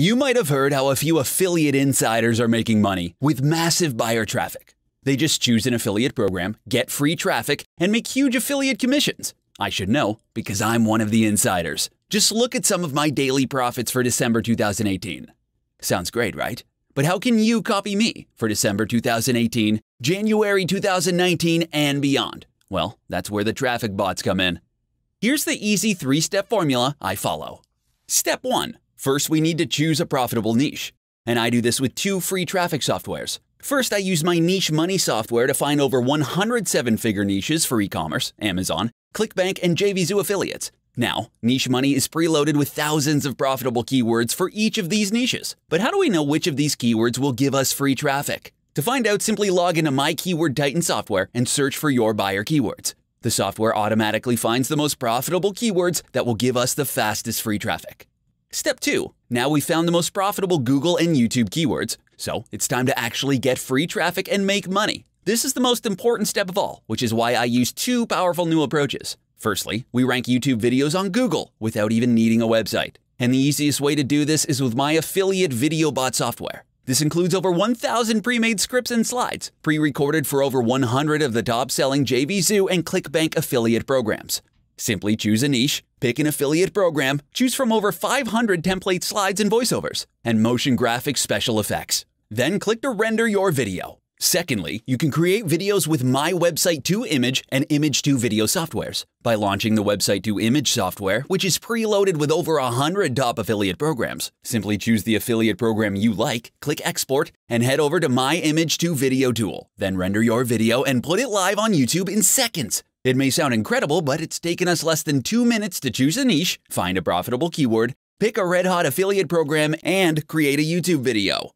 You might have heard how a few affiliate insiders are making money with massive buyer traffic. They just choose an affiliate program, get free traffic, and make huge affiliate commissions. I should know because I'm one of the insiders. Just look at some of my daily profits for December 2018. Sounds great, right? But how can you copy me for December 2018, January 2019, and beyond? Well, that's where the traffic bots come in. Here's the easy three step formula I follow. Step 1 First, we need to choose a profitable niche. And I do this with two free traffic softwares. First, I use my niche money software to find over 107 figure niches for e-commerce, Amazon, ClickBank, and JVZoo affiliates. Now, Niche Money is preloaded with thousands of profitable keywords for each of these niches. But how do we know which of these keywords will give us free traffic? To find out, simply log into My Keyword Titan software and search for your buyer keywords. The software automatically finds the most profitable keywords that will give us the fastest free traffic. Step 2. Now we found the most profitable Google and YouTube keywords, so it's time to actually get free traffic and make money. This is the most important step of all, which is why I use two powerful new approaches. Firstly, we rank YouTube videos on Google without even needing a website. And the easiest way to do this is with my affiliate VideoBot software. This includes over 1,000 pre-made scripts and slides, pre-recorded for over 100 of the top-selling JVZoo and ClickBank affiliate programs. Simply choose a niche, pick an affiliate program, choose from over 500 template slides and voiceovers, and motion graphics special effects. Then click to render your video. Secondly, you can create videos with My Website 2 Image and Image 2 Video softwares by launching the Website 2 Image software, which is preloaded with over 100 top affiliate programs. Simply choose the affiliate program you like, click Export, and head over to My Image 2 Video Tool. Then render your video and put it live on YouTube in seconds. It may sound incredible, but it's taken us less than two minutes to choose a niche, find a profitable keyword, pick a red hot affiliate program, and create a YouTube video.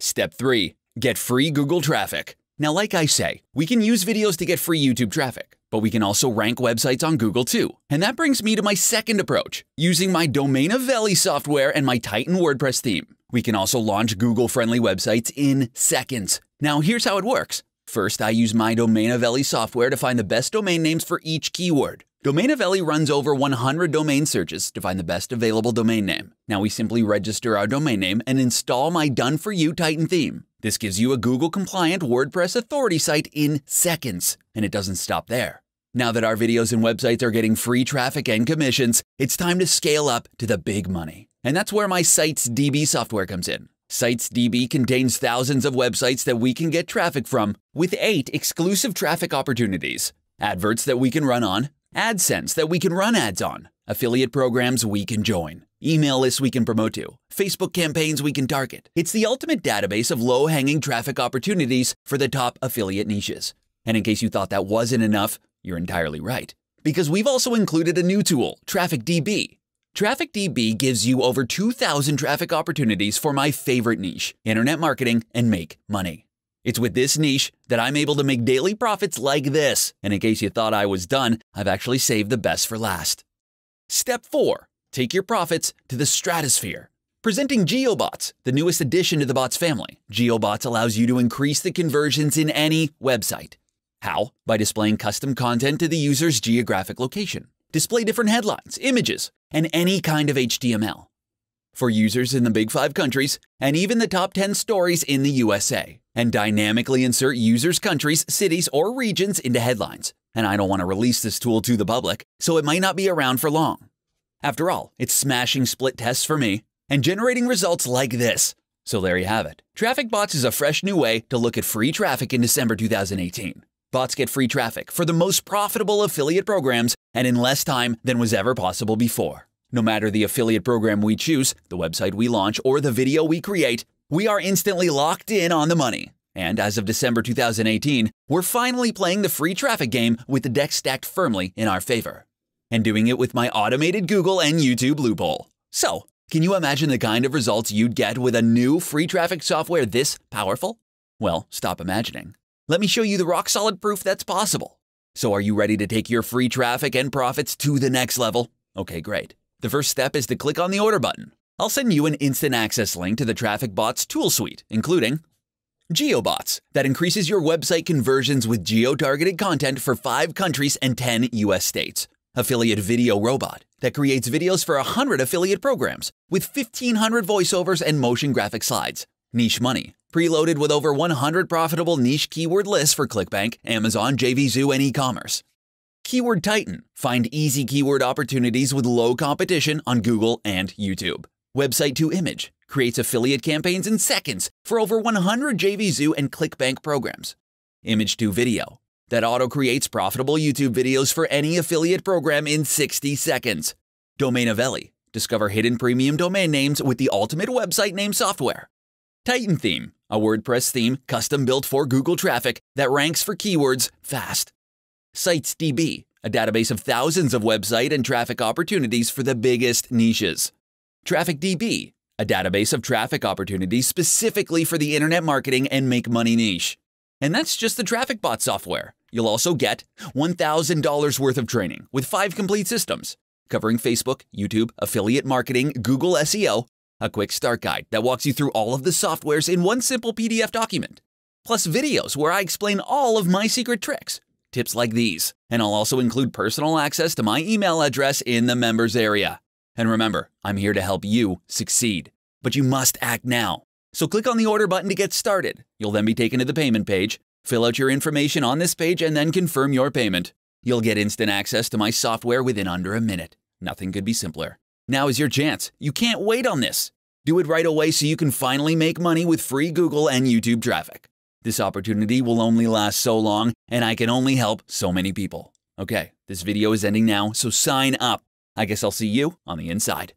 Step 3. Get free Google traffic. Now, like I say, we can use videos to get free YouTube traffic, but we can also rank websites on Google too. And that brings me to my second approach, using my Domain of Valley software and my Titan WordPress theme. We can also launch Google-friendly websites in seconds. Now, here's how it works. First, I use my Domainavelli software to find the best domain names for each keyword. Domainavelli runs over 100 domain searches to find the best available domain name. Now we simply register our domain name and install my done for you Titan theme. This gives you a Google compliant WordPress authority site in seconds, and it doesn't stop there. Now that our videos and websites are getting free traffic and commissions, it's time to scale up to the big money. And that's where my site's DB software comes in. SitesDB contains thousands of websites that we can get traffic from, with eight exclusive traffic opportunities, adverts that we can run on, AdSense that we can run ads on, affiliate programs we can join, email lists we can promote to, Facebook campaigns we can target. It's the ultimate database of low hanging traffic opportunities for the top affiliate niches. And in case you thought that wasn't enough, you're entirely right. Because we've also included a new tool, TrafficDB, TrafficDB gives you over 2,000 traffic opportunities for my favorite niche, internet marketing, and make money. It's with this niche that I'm able to make daily profits like this. And in case you thought I was done, I've actually saved the best for last. Step 4. Take your profits to the stratosphere. Presenting GeoBots, the newest addition to the bots family, GeoBots allows you to increase the conversions in any website. How? By displaying custom content to the user's geographic location display different headlines, images, and any kind of HTML. For users in the big five countries, and even the top 10 stories in the USA, and dynamically insert users' countries, cities, or regions into headlines. And I don't want to release this tool to the public, so it might not be around for long. After all, it's smashing split tests for me and generating results like this. So there you have it. Traffic Bots is a fresh new way to look at free traffic in December 2018. Bots get free traffic for the most profitable affiliate programs and in less time than was ever possible before. No matter the affiliate program we choose, the website we launch, or the video we create, we are instantly locked in on the money. And as of December 2018, we're finally playing the free traffic game with the deck stacked firmly in our favor. And doing it with my automated Google and YouTube loophole. So, can you imagine the kind of results you'd get with a new free traffic software this powerful? Well, stop imagining. Let me show you the rock solid proof that's possible. So are you ready to take your free traffic and profits to the next level? Okay, great. The first step is to click on the order button. I'll send you an instant access link to the Traffic Bots tool suite, including GeoBots, that increases your website conversions with geo-targeted content for 5 countries and 10 US states. Affiliate Video Robot, that creates videos for 100 affiliate programs with 1,500 voiceovers and motion graphic slides. Niche Money, preloaded with over 100 profitable niche keyword lists for ClickBank, Amazon, JVZoo, and e-commerce. Keyword Titan, find easy keyword opportunities with low competition on Google and YouTube. Website to Image, creates affiliate campaigns in seconds for over 100 JVZoo and ClickBank programs. Image to Video, that auto-creates profitable YouTube videos for any affiliate program in 60 seconds. Domain Avelli discover hidden premium domain names with the ultimate website name software. Titan Theme, a WordPress theme custom built for Google traffic that ranks for keywords fast. SitesDB, a database of thousands of website and traffic opportunities for the biggest niches. TrafficDB, a database of traffic opportunities specifically for the internet marketing and make money niche. And that's just the traffic bot software. You'll also get $1,000 worth of training with five complete systems covering Facebook, YouTube, affiliate marketing, Google SEO, a quick start guide that walks you through all of the softwares in one simple PDF document, plus videos where I explain all of my secret tricks, tips like these, and I'll also include personal access to my email address in the members area. And remember, I'm here to help you succeed, but you must act now. So click on the order button to get started. You'll then be taken to the payment page, fill out your information on this page, and then confirm your payment. You'll get instant access to my software within under a minute. Nothing could be simpler. Now is your chance. You can't wait on this. Do it right away so you can finally make money with free Google and YouTube traffic. This opportunity will only last so long, and I can only help so many people. Okay, this video is ending now, so sign up. I guess I'll see you on the inside.